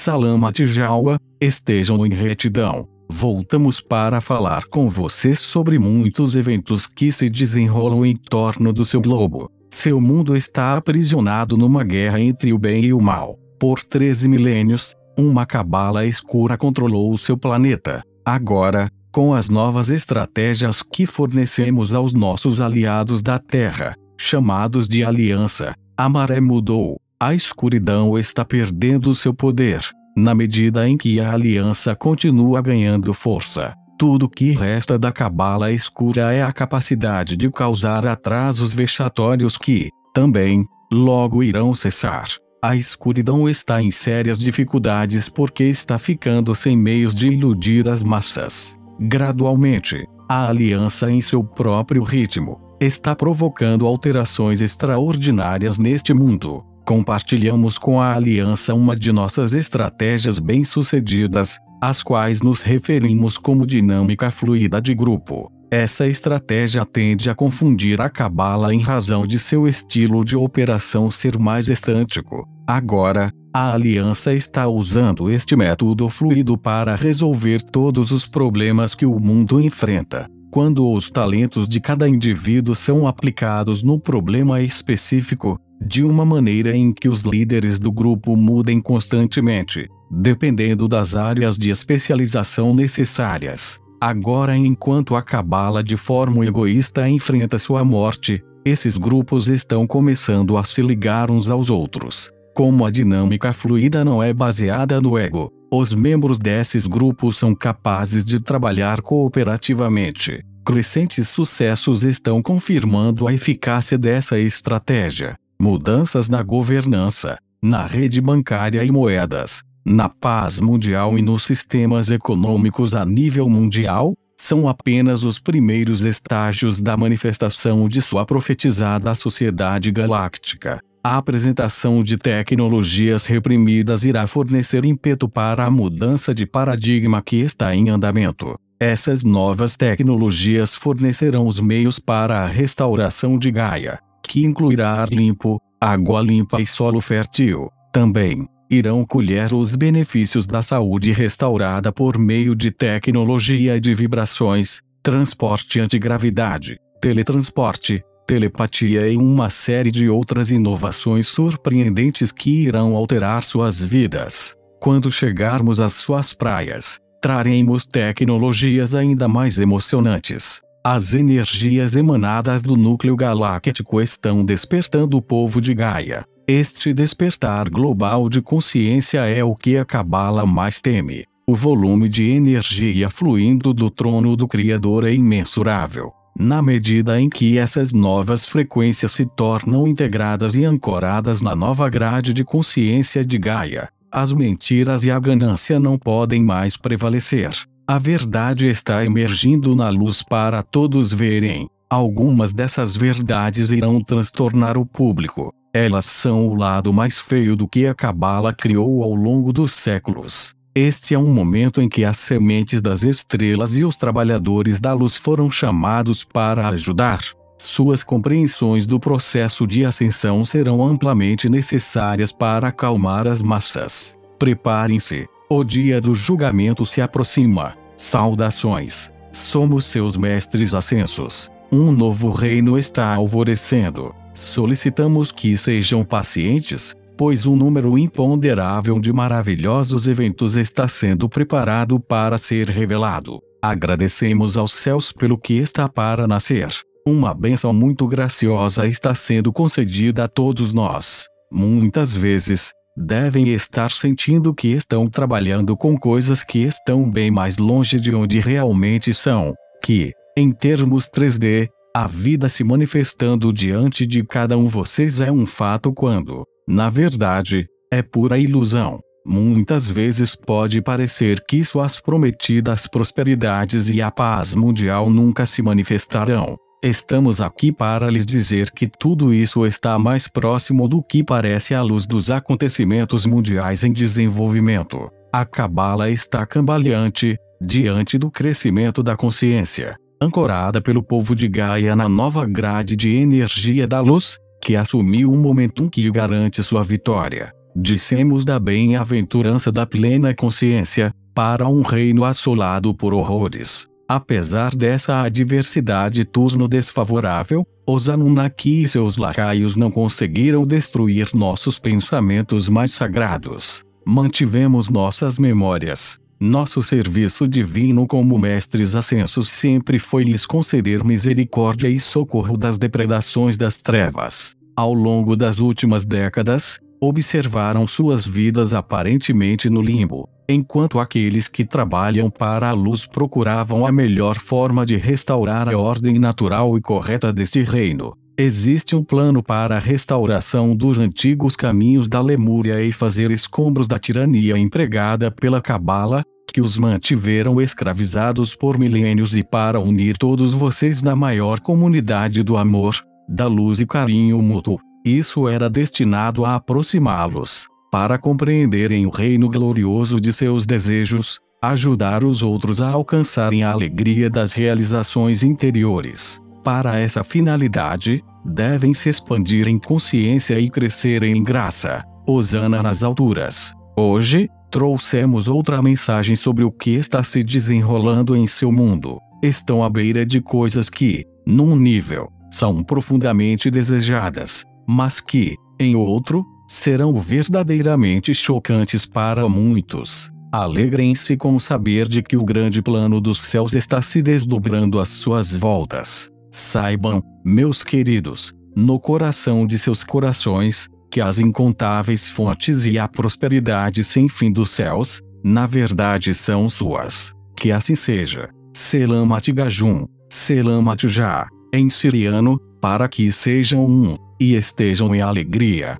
Salama Tijaua, estejam em retidão. Voltamos para falar com você sobre muitos eventos que se desenrolam em torno do seu globo. Seu mundo está aprisionado numa guerra entre o bem e o mal. Por 13 milênios, uma cabala escura controlou o seu planeta. Agora, com as novas estratégias que fornecemos aos nossos aliados da Terra, chamados de Aliança, a maré mudou. A escuridão está perdendo seu poder. Na medida em que a aliança continua ganhando força, tudo que resta da cabala escura é a capacidade de causar atrasos vexatórios que, também, logo irão cessar. A escuridão está em sérias dificuldades porque está ficando sem meios de iludir as massas. Gradualmente, a aliança em seu próprio ritmo está provocando alterações extraordinárias neste mundo compartilhamos com a aliança uma de nossas estratégias bem-sucedidas, as quais nos referimos como dinâmica fluida de grupo. Essa estratégia tende a confundir a cabala em razão de seu estilo de operação ser mais estático. Agora, a aliança está usando este método fluido para resolver todos os problemas que o mundo enfrenta. Quando os talentos de cada indivíduo são aplicados no problema específico, de uma maneira em que os líderes do grupo mudem constantemente, dependendo das áreas de especialização necessárias. Agora, enquanto a cabala de forma egoísta enfrenta sua morte, esses grupos estão começando a se ligar uns aos outros. Como a dinâmica fluida não é baseada no ego, os membros desses grupos são capazes de trabalhar cooperativamente. Crescentes sucessos estão confirmando a eficácia dessa estratégia mudanças na governança, na rede bancária e moedas, na paz mundial e nos sistemas econômicos a nível mundial, são apenas os primeiros estágios da manifestação de sua profetizada sociedade galáctica. A apresentação de tecnologias reprimidas irá fornecer ímpeto para a mudança de paradigma que está em andamento. Essas novas tecnologias fornecerão os meios para a restauração de Gaia que incluirá ar limpo, água limpa e solo fértil. Também, irão colher os benefícios da saúde restaurada por meio de tecnologia de vibrações, transporte antigravidade, teletransporte, telepatia e uma série de outras inovações surpreendentes que irão alterar suas vidas. Quando chegarmos às suas praias, traremos tecnologias ainda mais emocionantes. As energias emanadas do núcleo galáctico estão despertando o povo de Gaia. Este despertar global de consciência é o que a Cabala mais teme. O volume de energia fluindo do trono do Criador é imensurável. Na medida em que essas novas frequências se tornam integradas e ancoradas na nova grade de consciência de Gaia, as mentiras e a ganância não podem mais prevalecer. A verdade está emergindo na luz para todos verem. Algumas dessas verdades irão transtornar o público. Elas são o lado mais feio do que a Cabala criou ao longo dos séculos. Este é um momento em que as sementes das estrelas e os trabalhadores da luz foram chamados para ajudar. Suas compreensões do processo de ascensão serão amplamente necessárias para acalmar as massas. Preparem-se, o dia do julgamento se aproxima. Saudações, somos seus mestres ascensos. Um novo reino está alvorecendo. Solicitamos que sejam pacientes, pois um número imponderável de maravilhosos eventos está sendo preparado para ser revelado. Agradecemos aos céus pelo que está para nascer. Uma benção muito graciosa está sendo concedida a todos nós. Muitas vezes, devem estar sentindo que estão trabalhando com coisas que estão bem mais longe de onde realmente são, que, em termos 3D, a vida se manifestando diante de cada um vocês é um fato quando, na verdade, é pura ilusão. Muitas vezes pode parecer que suas prometidas prosperidades e a paz mundial nunca se manifestarão, Estamos aqui para lhes dizer que tudo isso está mais próximo do que parece à luz dos acontecimentos mundiais em desenvolvimento. A cabala está cambaleante, diante do crescimento da consciência, ancorada pelo povo de Gaia na nova grade de energia da luz, que assumiu um momentum que garante sua vitória. Dissemos da bem-aventurança da plena consciência, para um reino assolado por horrores. Apesar dessa adversidade turno desfavorável, os Anunnaki e seus lacaios não conseguiram destruir nossos pensamentos mais sagrados. Mantivemos nossas memórias. Nosso serviço divino como mestres ascensos sempre foi lhes conceder misericórdia e socorro das depredações das trevas. Ao longo das últimas décadas, observaram suas vidas aparentemente no limbo, enquanto aqueles que trabalham para a luz procuravam a melhor forma de restaurar a ordem natural e correta deste reino. Existe um plano para a restauração dos antigos caminhos da Lemúria e fazer escombros da tirania empregada pela Cabala, que os mantiveram escravizados por milênios e para unir todos vocês na maior comunidade do amor, da luz e carinho mútuo. Isso era destinado a aproximá-los, para compreenderem o reino glorioso de seus desejos, ajudar os outros a alcançarem a alegria das realizações interiores. Para essa finalidade, devem se expandir em consciência e crescer em graça. Osana nas alturas. Hoje, trouxemos outra mensagem sobre o que está se desenrolando em seu mundo. Estão à beira de coisas que, num nível, são profundamente desejadas, mas que, em outro, serão verdadeiramente chocantes para muitos. Alegrem-se com o saber de que o grande plano dos céus está se desdobrando às suas voltas. Saibam, meus queridos, no coração de seus corações, que as incontáveis fontes e a prosperidade sem fim dos céus, na verdade são suas. Que assim seja. Selamat Gajum, Selamat Já, em siriano, para que sejam um e estejam em alegria.